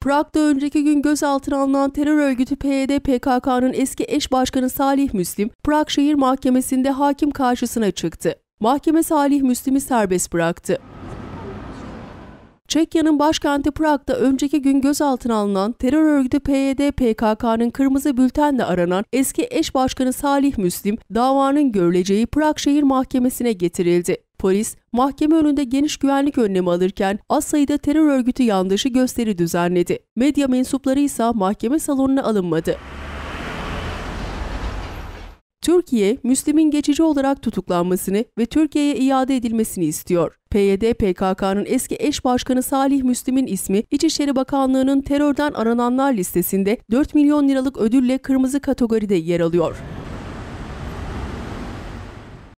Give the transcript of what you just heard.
Prag'da önceki gün gözaltına alınan terör örgütü PYD PKK'nın eski eş başkanı Salih Müslim, Prag Şehir Mahkemesi'nde hakim karşısına çıktı. Mahkeme Salih Müslim'i serbest bıraktı. Çekya'nın başkenti Prag'da önceki gün gözaltına alınan terör örgütü PYD PKK'nın kırmızı bültenle aranan eski eş başkanı Salih Müslim davanın görüleceği Prag Şehir Mahkemesi'ne getirildi. Polis, mahkeme önünde geniş güvenlik önlemi alırken az sayıda terör örgütü yandaşı gösteri düzenledi. Medya mensupları ise mahkeme salonuna alınmadı. Türkiye, Müslim'in geçici olarak tutuklanmasını ve Türkiye'ye iade edilmesini istiyor. PYD PKK'nın eski eş başkanı Salih Müslim'in ismi İçişleri Bakanlığı'nın terörden arananlar listesinde 4 milyon liralık ödülle kırmızı kategoride yer alıyor.